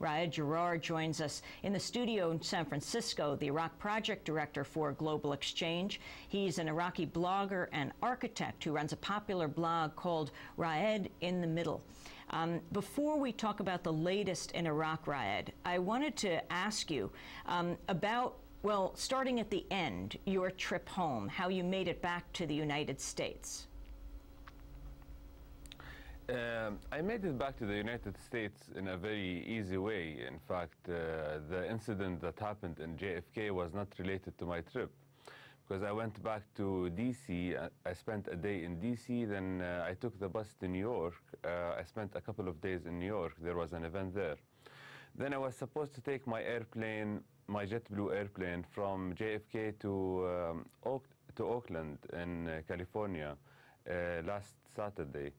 Raya Gerard joins us in the studio in San Francisco, the Iraq Project Director for Global Exchange. He's an Iraqi blogger and architect who runs a popular blog called Raed in the Middle. Um, before we talk about the latest in Iraq, Raed, I wanted to ask you um, about well, starting at the end, your trip home, how you made it back to the United States. Um, I made it back to the United States in a very easy way. In fact, uh, the incident that happened in JFK was not related to my trip because I went back to DC. I spent a day in DC, then uh, I took the bus to New York. Uh, I spent a couple of days in New York. There was an event there. Then I was supposed to take my airplane, my JetBlue airplane, from JFK to, um, Oak to Oakland in uh, California uh, last Saturday.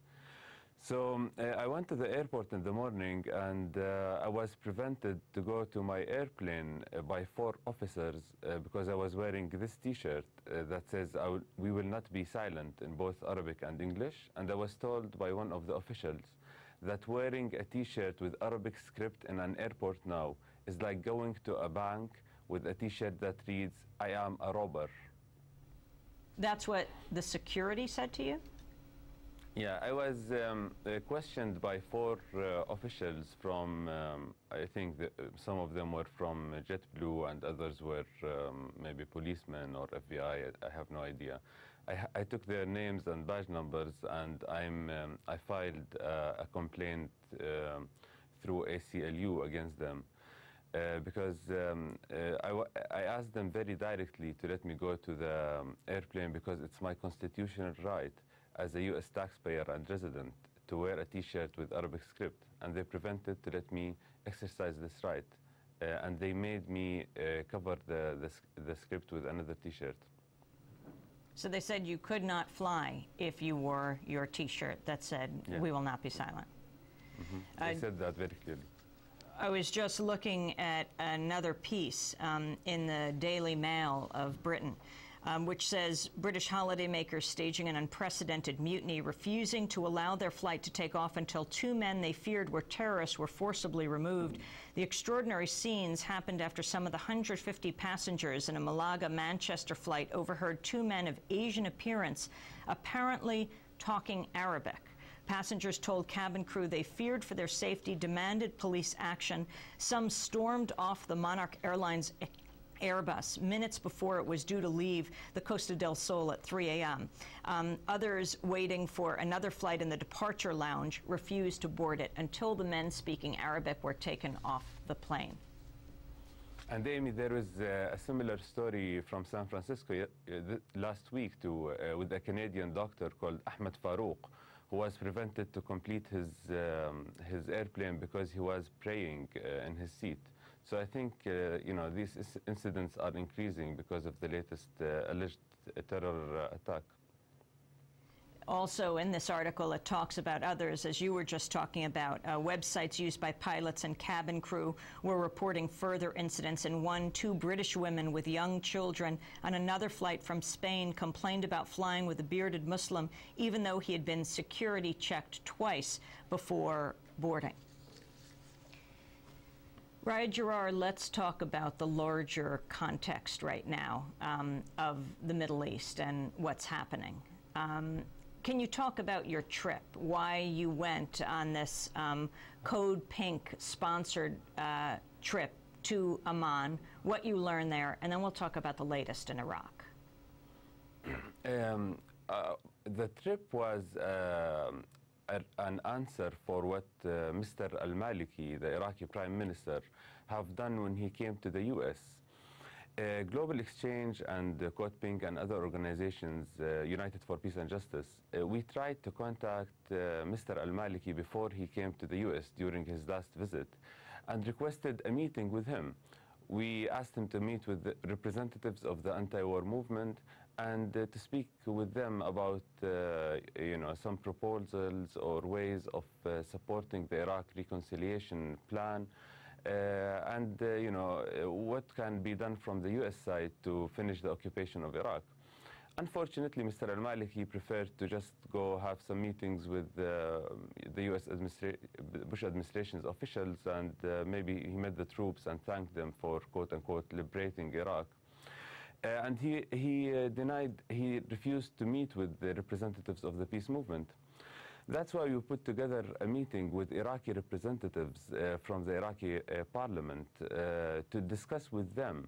So um, uh, I went to the airport in the morning and uh, I was prevented to go to my airplane uh, by four officers uh, because I was wearing this t-shirt uh, that says we will not be silent in both Arabic and English and I was told by one of the officials that wearing a t-shirt with Arabic script in an airport now is like going to a bank with a t-shirt that reads I am a robber. That's what the security said to you? Yeah, I was um, uh, questioned by four uh, officials from, um, I think the, some of them were from JetBlue and others were um, maybe policemen or FBI, I, I have no idea. I, I, took their names and badge numbers and I'm, um, I filed uh, a complaint um, through ACLU against them. Uh, because um, uh, I, I asked them very directly to let me go to the um, airplane because it's my constitutional right as a US taxpayer and resident to wear a t-shirt with Arabic script and they prevented to let me exercise this right. Uh, and they made me uh, cover the, the, the, script with another t-shirt. So they said you could not fly if you wore your t-shirt that said, yeah. we will not be silent. Mm -hmm. They said that very clearly. I was just looking at another piece um, in the Daily Mail of Britain um, which says British holidaymakers staging an unprecedented mutiny, refusing to allow their flight to take off until two men they feared were terrorists were forcibly removed. The extraordinary scenes happened after some of the 150 passengers in a Malaga Manchester flight overheard two men of Asian appearance apparently talking Arabic. Passengers told cabin crew they feared for their safety, demanded police action. Some stormed off the Monarch Airlines Airbus minutes before it was due to leave the Costa del Sol at 3 a.m. Um, others waiting for another flight in the departure lounge refused to board it until the men speaking Arabic were taken off the plane. And Amy, there was uh, a similar story from San Francisco uh, last week to, uh, with a Canadian doctor called Ahmed Farouk, who was prevented to complete his, um, his airplane because he was praying uh, in his seat. So I think uh, you know these incidents are increasing because of the latest uh, alleged uh, terror attack also in this article, it talks about others, as you were just talking about. Uh, websites used by pilots and cabin crew were reporting further incidents, In one, two British women with young children on another flight from Spain complained about flying with a bearded Muslim, even though he had been security checked twice before boarding. Brian Gerard, let's talk about the larger context right now um, of the Middle East and what's happening. Um, can you talk about your trip, why you went on this um, Code Pink sponsored uh, trip to Amman, what you learned there, and then we'll talk about the latest in Iraq. Um, uh, the trip was uh, an answer for what uh, Mr. Al Maliki, the Iraqi Prime Minister, have done when he came to the U.S. Uh, Global Exchange and uh, Code Pink and other organizations, uh, United for Peace and Justice, uh, we tried to contact uh, Mr. Al Maliki before he came to the U.S. during his last visit and requested a meeting with him we asked him to meet with representatives of the anti-war movement and uh, to speak with them about, uh, you know, some proposals or ways of uh, supporting the Iraq reconciliation plan. Uh, and, uh, you know, what can be done from the U.S. side to finish the occupation of Iraq. Unfortunately, Mr. al-Maliki preferred to just go have some meetings with uh, the U.S. Administra Bush administration's officials, and uh, maybe he met the troops and thanked them for quote-unquote liberating Iraq. Uh, and he, he uh, denied, he refused to meet with the representatives of the peace movement. That's why we put together a meeting with Iraqi representatives uh, from the Iraqi uh, parliament to discuss with them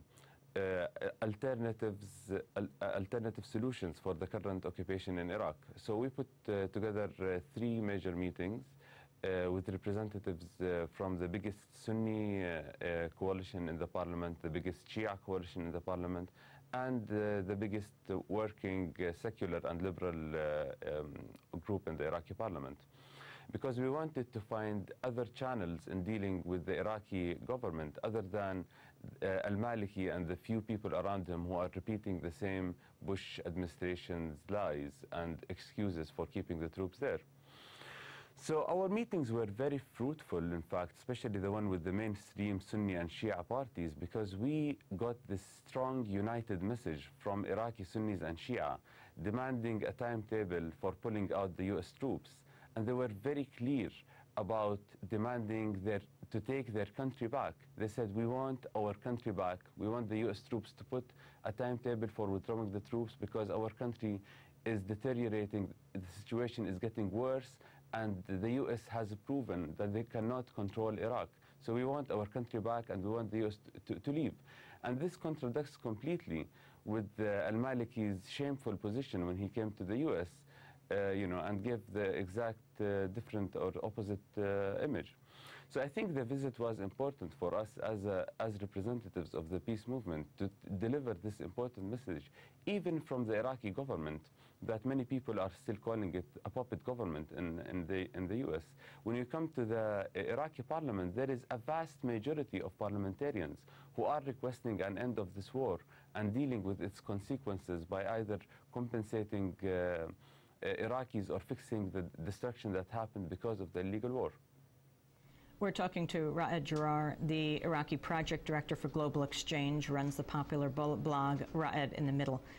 uh, alternatives, uh, alternative solutions for the current occupation in Iraq. So we put uh, together uh, three major meetings uh, with representatives uh, from the biggest Sunni coalition in the parliament, the biggest Shia coalition in the parliament, and the biggest working secular and liberal um, group in the Iraqi parliament because we wanted to find other channels in dealing with the Iraqi government other than uh, al Maliki and the few people around him who are repeating the same Bush administration's lies and excuses for keeping the troops there. So our meetings were very fruitful, in fact, especially the one with the mainstream Sunni and Shia parties, because we got this strong united message from Iraqi Sunnis and Shia demanding a timetable for pulling out the U.S. troops and they were very clear about demanding their, to take their country back. They said, we want our country back. We want the U.S. troops to put a timetable for withdrawing the troops because our country is deteriorating. The situation is getting worse, and the U.S. has proven that they cannot control Iraq. So we want our country back, and we want the U.S. to, to leave. And this contradicts completely with uh, al-Maliki's shameful position when he came to the U.S., uh, you know, and give the exact uh, different or opposite uh, image. So I think the visit was important for us as, a, as representatives of the peace movement to deliver this important message, even from the Iraqi government, that many people are still calling it a puppet government in, in, the, in the U.S. When you come to the Iraqi parliament, there is a vast majority of parliamentarians who are requesting an end of this war and dealing with its consequences by either compensating uh, Iraqis or fixing the destruction that happened because of the illegal war. We're talking to Raed Jarar, the Iraqi project director for Global Exchange, runs the popular blog Raed in the Middle.